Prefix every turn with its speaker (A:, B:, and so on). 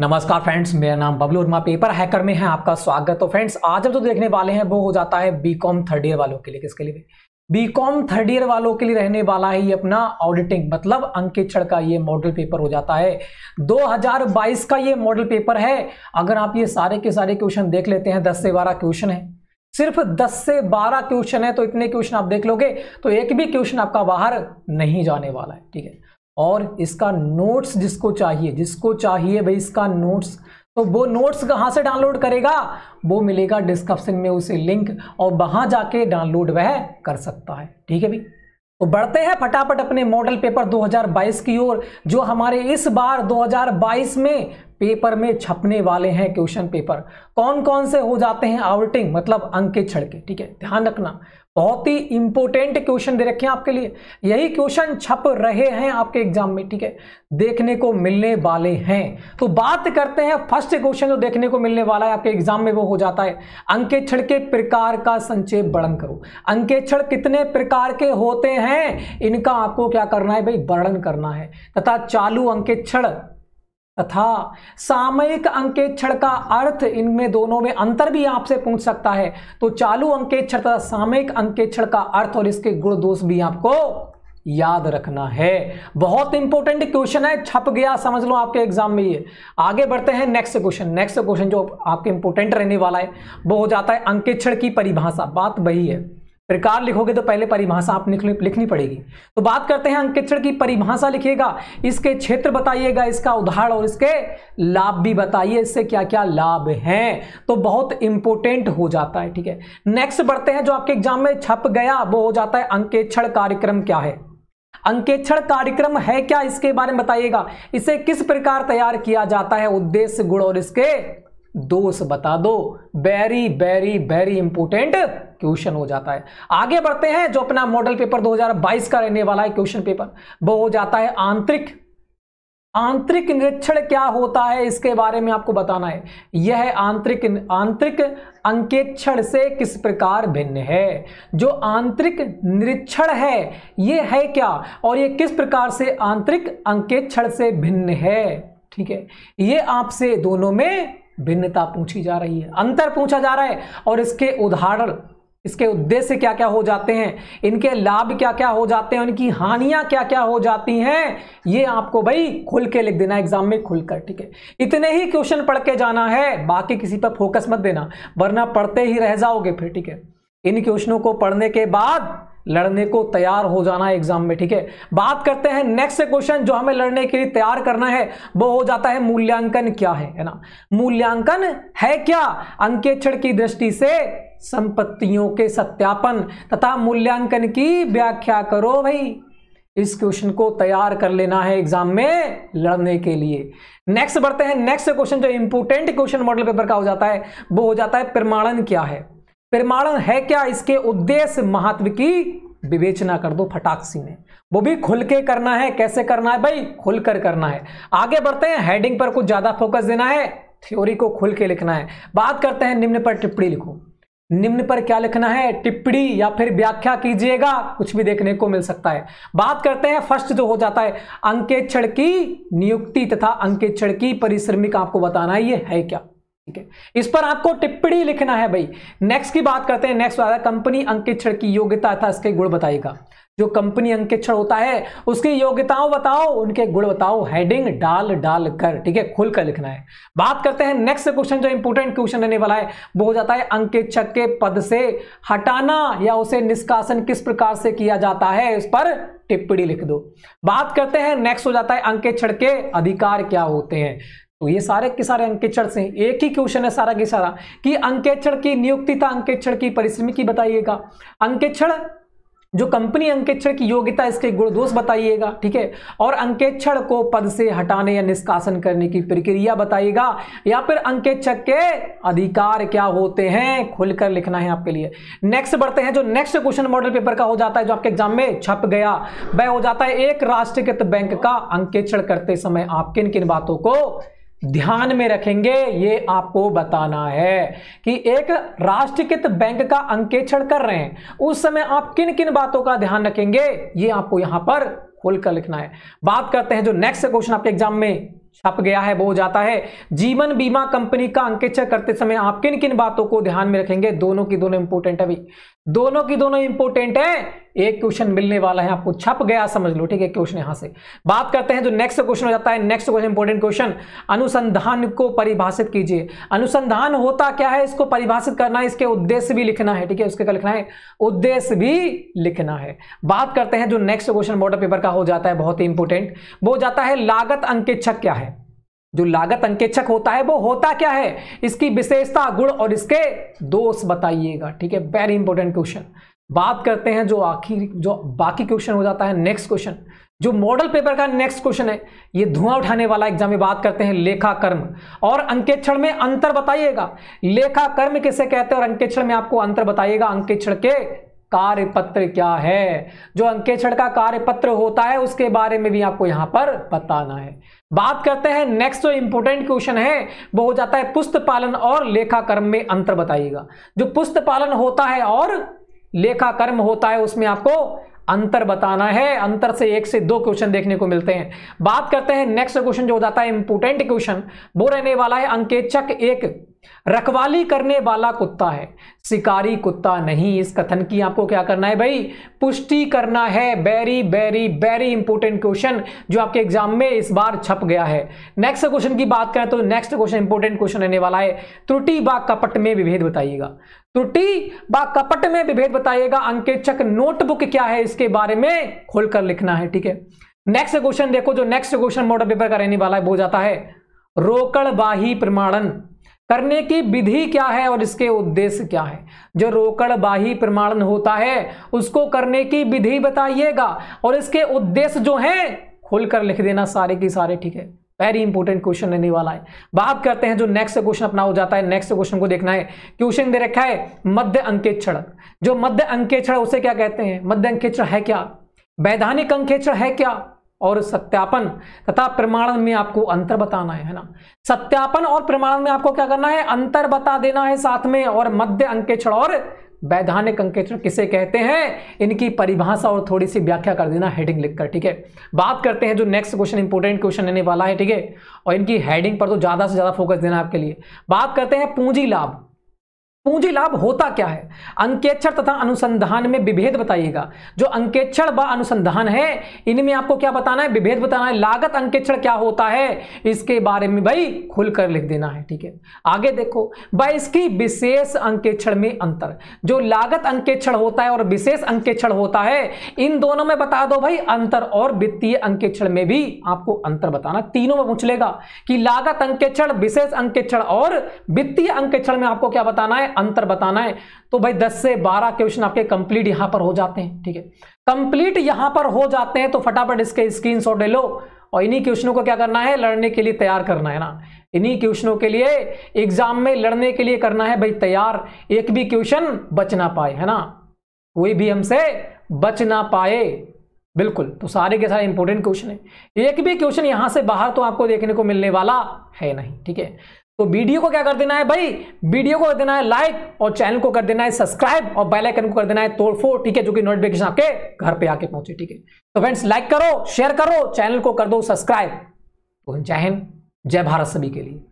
A: नमस्कार फ्रेंड्स मेरा नाम बबलू वर्मा पेपर हैकर में है आपका स्वागत तो फ्रेंड्स आज हम जो तो देखने वाले हैं वो हो जाता है बीकॉम कॉम थर्ड ईयर वालों के लिए किसके लिए बी कॉम थर्ड ईयर वालों के लिए रहने वाला है ये अपना ऑडिटिंग मतलब अंकित छड़ का ये मॉडल पेपर हो जाता है 2022 का ये मॉडल पेपर है अगर आप ये सारे के सारे क्वेश्चन देख लेते हैं दस से बारह क्वेश्चन है सिर्फ 10 से 12 क्वेश्चन है तो इतने क्वेश्चन आप देख लोगे तो एक भी क्वेश्चन आपका बाहर नहीं जाने वाला है ठीक है और इसका नोट्स जिसको चाहिए जिसको चाहिए भाई इसका नोट्स तो वो नोट्स कहाँ से डाउनलोड करेगा वो मिलेगा डिस्क्रिप्शन में उसे लिंक और वहाँ जाके डाउनलोड वह कर सकता है ठीक है भाई तो बढ़ते हैं फटाफट अपने मॉडल पेपर 2022 की ओर जो हमारे इस बार 2022 में पेपर में छपने वाले हैं क्वेश्चन पेपर कौन कौन से हो जाते हैं आउटिंग मतलब अंक के के ठीक है ध्यान रखना बहुत ही इंपॉर्टेंट क्वेश्चन दे रखे हैं आपके लिए यही क्वेश्चन छप रहे हैं आपके एग्जाम में ठीक है देखने को मिलने वाले हैं तो बात करते हैं फर्स्ट क्वेश्चन जो देखने को मिलने वाला है आपके एग्जाम में वो हो जाता है छड़ के प्रकार का संचय वर्णन करो छड़ कितने प्रकार के होते हैं इनका आपको क्या करना है भाई वर्णन करना है तथा चालू अंकेक्षण तथा सामयिक अंकेक्षण का अर्थ इनमें दोनों में अंतर भी आपसे पूछ सकता है तो चालू अंकेक्षण तथा सामयिक अंकेक्षण का अर्थ और इसके गुण दोष भी आपको याद रखना है बहुत इंपॉर्टेंट क्वेश्चन है छप गया समझ लो आपके एग्जाम में ये आगे बढ़ते हैं नेक्स्ट क्वेश्चन नेक्स्ट क्वेश्चन जो आपके इंपोर्टेंट रहने वाला है वो हो जाता है अंकेक्षण की परिभाषा बात वही है प्रकार लिखोगे तो पहले परिभाषा आप लिखनी पड़ेगी तो बात करते हैं अंकेक्षण की परिभाषा लिखिएगा इसके क्षेत्र बताइएगा इसका उदाहरण और इसके लाभ भी बताइए इससे क्या क्या लाभ हैं तो बहुत इंपॉर्टेंट हो जाता है ठीक है नेक्स्ट बढ़ते हैं जो आपके एग्जाम में छप गया वो हो जाता है अंकेक्षण कार्यक्रम क्या है अंकेक्षण कार्यक्रम है क्या इसके बारे में बताइएगा इसे किस प्रकार तैयार किया जाता है उद्देश्य गुण और इसके दोष बता दो very very very important question हो जाता है आगे बढ़ते हैं जो अपना मॉडल पेपर 2022 का रहने वाला है क्वेश्चन पेपर वो हो जाता है आंतरिक आंतरिक निरीक्षण क्या होता है इसके बारे में आपको बताना है यह आंतरिक आंतरिक अंकेक्षण से किस प्रकार भिन्न है जो आंतरिक निरीक्षण है यह है क्या और यह किस प्रकार से आंतरिक अंकेक्षण से भिन्न है ठीक है यह आपसे दोनों में भिन्नता पूछी जा रही है अंतर पूछा जा रहा है और इसके उदाहरण इसके उद्देश्य क्या क्या हो जाते हैं इनके लाभ क्या क्या हो जाते हैं इनकी हानियां क्या क्या हो जाती हैं ये आपको भाई खुल के लिख देना एग्जाम में खुलकर ठीक है इतने ही क्वेश्चन पढ़ के जाना है बाकी किसी पर फोकस मत देना वरना पढ़ते ही रह जाओगे फिर ठीक है इन क्वेश्चनों को पढ़ने के बाद लड़ने को तैयार हो जाना है एग्जाम में ठीक है बात करते हैं नेक्स्ट क्वेश्चन जो हमें लड़ने के लिए तैयार करना है वो हो जाता है मूल्यांकन क्या है है ना मूल्यांकन है क्या अंकेक्षण की दृष्टि से संपत्तियों के सत्यापन तथा मूल्यांकन की व्याख्या करो भाई इस क्वेश्चन को तैयार कर लेना है एग्जाम में लड़ने के लिए नेक्स्ट बढ़ते हैं नेक्स्ट क्वेश्चन जो इंपोर्टेंट क्वेश्चन मॉडल पेपर का हो जाता है वो हो जाता है प्रमाणन क्या है प्रमाणन है क्या इसके उद्देश्य महत्व की विवेचना कर दो फटाकसी में वो भी खुल के करना है कैसे करना है भाई खुलकर करना है आगे बढ़ते हैं हेडिंग पर कुछ ज्यादा फोकस देना है थ्योरी को खुल के लिखना है बात करते हैं निम्न पर टिप्पणी लिखो निम्न पर क्या लिखना है टिप्पणी या फिर व्याख्या कीजिएगा कुछ भी देखने को मिल सकता है बात करते हैं फर्स्ट जो हो जाता है अंकेक्षण की नियुक्ति तथा अंकेक्षण की परिश्रमिक आपको बताना है ये है क्या ठीक है इस पर आपको टिप्पणी लिखना है भाई नेक्स्ट की बात करते हैं नेक्स्ट वाला कंपनी अंकित छड़ की योग्यता था इसके गुण बताइएगा जो कंपनी अंकित छड़ होता है उसकी योग्यताओं बताओ उनके गुण बताओ हेडिंग डाल डाल कर ठीक है खुल कर लिखना है बात करते हैं नेक्स्ट क्वेश्चन जो इंपोर्टेंट क्वेश्चन रहने वाला है वो हो जाता है अंकित छड़ के पद से हटाना या उसे निष्कासन किस प्रकार से किया जाता है इस पर टिप्पणी लिख दो बात करते हैं नेक्स्ट हो जाता है अंकित छड़ के अधिकार क्या होते हैं तो ये सारे के सारे अंकेक्षण से एक ही क्वेश्चन है सारा के सारा कि अंकेक्षण की नियुक्ति था अंकेक्षण की की बताइएगा अंकेक्षण जो कंपनी अंकेक्षण की योग्यता इसके गुण दोष बताइएगा ठीक है और अंकेक्षण को पद से हटाने या निष्कासन करने की प्रक्रिया बताइएगा या फिर अंकेक्षक के अधिकार क्या होते हैं खुलकर लिखना है आपके लिए नेक्स्ट बढ़ते हैं जो नेक्स्ट क्वेश्चन मॉडल पेपर का हो जाता है जो आपके एग्जाम में छप गया वह हो जाता है एक राष्ट्रीयकृत बैंक का अंकेक्षण करते समय आप किन किन बातों को ध्यान में रखेंगे ये आपको बताना है कि एक राष्ट्रीयकृत बैंक का अंकेक्षण कर रहे हैं उस समय आप किन किन बातों का ध्यान रखेंगे ये आपको यहां पर खोलकर लिखना है बात करते हैं जो नेक्स्ट क्वेश्चन आपके एग्जाम में छप गया है वो हो जाता है जीवन बीमा कंपनी का अंकित करते समय आप किन किन बातों को ध्यान में रखेंगे दोनों की दोनों इंपोर्टेंट अभी दोनों की दोनों इंपोर्टेंट है एक क्वेश्चन मिलने वाला है आपको छप गया समझ लो ठीक है क्वेश्चन यहां से बात करते हैं जो नेक्स्ट क्वेश्चन हो जाता है नेक्स्ट क्वेश्चन इंपोर्टेंट क्वेश्चन अनुसंधान को परिभाषित कीजिए अनुसंधान होता क्या है इसको परिभाषित करना है इसके उद्देश्य भी लिखना है ठीक है उसके क्या लिखना है उद्देश्य भी लिखना है बात करते हैं जो नेक्स्ट क्वेश्चन बॉर्डर पेपर का हो जाता है बहुत ही इंपोर्टेंट वो जाता है लागत अंकेक्षक क्या है जो लागत अंकेक्षक होता है वो होता क्या है इसकी विशेषता गुण और इसके दोष बताइएगा ठीक है वेरी इंपॉर्टेंट क्वेश्चन बात करते हैं जो आखिर जो बाकी क्वेश्चन हो जाता है नेक्स्ट क्वेश्चन जो मॉडल पेपर का नेक्स्ट क्वेश्चन है ये धुआं उठाने वाला एग्जाम में बात करते हैं लेखा कर्म और अंकेक्षण में अंतर बताइएगा लेखा कर्म किसे कहते हैं और अंकेक्षण में आपको अंतर बताइएगा अंकेक्षण के कार्यपत्र क्या है जो अंकेक्षण का कार्यपत्र होता है उसके बारे में भी आपको यहां पर बताना है बात करते हैं नेक्स्ट जो इंपोर्टेंट क्वेश्चन है वो हो जाता है पुस्त पालन और लेखा कर्म में अंतर बताइएगा जो पुस्त पालन होता है और लेखा कर्म होता है उसमें आपको अंतर बताना है अंतर से एक से दो क्वेश्चन देखने को मिलते हैं बात करते हैं नेक्स्ट क्वेश्चन जो हो जाता है इंपोर्टेंट क्वेश्चन वो रहने वाला है अंकेचक एक रखवाली करने वाला कुत्ता है शिकारी कुत्ता नहीं इस कथन की आपको क्या करना है भाई पुष्टि करना है very very very important question जो आपके एग्जाम में इस बार छप गया है नेक्स्ट क्वेश्चन की बात करें तो नेक्स्ट क्वेश्चन इंपॉर्टेंट क्वेश्चन रहने वाला है त्रुटि बा कपट में विभेद बताइएगा त्रुटि बा कपट में विभेद बताइएगा अंकेचक नोटबुक क्या है इसके बारे में खोलकर लिखना है ठीक है नेक्स्ट क्वेश्चन देखो जो नेक्स्ट क्वेश्चन मोटर पेपर का रहने वाला है वो जाता है बाही प्रमाणन करने की विधि क्या है और इसके उद्देश्य क्या है जो रोकड़ बाही प्रमाणन होता है उसको करने की विधि बताइएगा और इसके उद्देश्य जो हैं खोलकर लिख देना सारे की सारे ठीक है वेरी इंपॉर्टेंट क्वेश्चन रहने वाला है बात करते हैं जो नेक्स्ट क्वेश्चन अपना हो जाता है नेक्स्ट क्वेश्चन को देखना है क्वेश्चन दे रखा है मध्य अंकेक्षण जो मध्य अंकेक्षण उसे क्या कहते हैं मध्य अंकेक्षण है क्या वैधानिक अंकेक्षण है क्या और सत्यापन तथा प्रमाणन में आपको अंतर बताना है ना सत्यापन और प्रमाणन में आपको क्या करना है अंतर बता देना है साथ में और मध्य अंकेक्षण और वैधानिक अंकेक्षण किसे कहते हैं इनकी परिभाषा और थोड़ी सी व्याख्या कर देना हेडिंग लिखकर ठीक है बात करते हैं जो नेक्स्ट क्वेश्चन इंपोर्टेंट क्वेश्चन रहने वाला है ठीक है और इनकी हेडिंग पर तो ज़्यादा से ज़्यादा फोकस देना आपके लिए बात करते हैं पूंजी लाभ पूंजी लाभ होता क्या है अंकेक्षर तथा अनुसंधान में विभेद बताइएगा जो अंकेक्षण व अनुसंधान है इनमें आपको क्या बताना है विभेद बताना है लागत अंकेक्षण क्या होता है इसके बारे में भाई खुलकर लिख देना है ठीक है आगे देखो भाई इसकी विशेष अंकेक्षण में अंतर जो लागत अंकेक्षण होता है और विशेष अंकेक्षण होता है इन दोनों में बता दो भाई अंतर और वित्तीय अंकेक्षण में भी आपको अंतर बताना तीनों में पूछ लेगा कि लागत अंकेक्षण विशेष अंकेक्षर और वित्तीय अंकेक्षण में आपको क्या बताना है अंतर बताना है तो भाई 10 से 12 क्वेश्चन आपके कंप्लीट यहां पर हो जाते हैं ठीक है कंप्लीट यहां पर हो जाते हैं तो फटाफट इसके स्क्रीन शॉट ले लो और इन्हीं क्वेश्चनों को क्या करना है लड़ने के लिए तैयार करना है ना इन्हीं क्वेश्चनों के लिए एग्जाम में लड़ने के लिए करना है भाई तैयार एक भी क्वेश्चन बच ना पाए है ना कोई भी हमसे बच ना पाए बिल्कुल तो सारे के सारे इंपोर्टेंट क्वेश्चन है एक भी क्वेश्चन यहां से बाहर तो आपको देखने को मिलने वाला है नहीं ठीक है तो वीडियो को क्या कर देना है भाई वीडियो को कर देना है लाइक और चैनल को कर देना है सब्सक्राइब और बेल आइकन को कर देना है तोड़फोड़ ठीक है जो कि नोटिफिकेशन आपके घर पे आके पहुंचे ठीक है तो फ्रेंड्स लाइक करो शेयर करो चैनल को कर दो सब्सक्राइब तो जय हिंद जय भारत सभी के लिए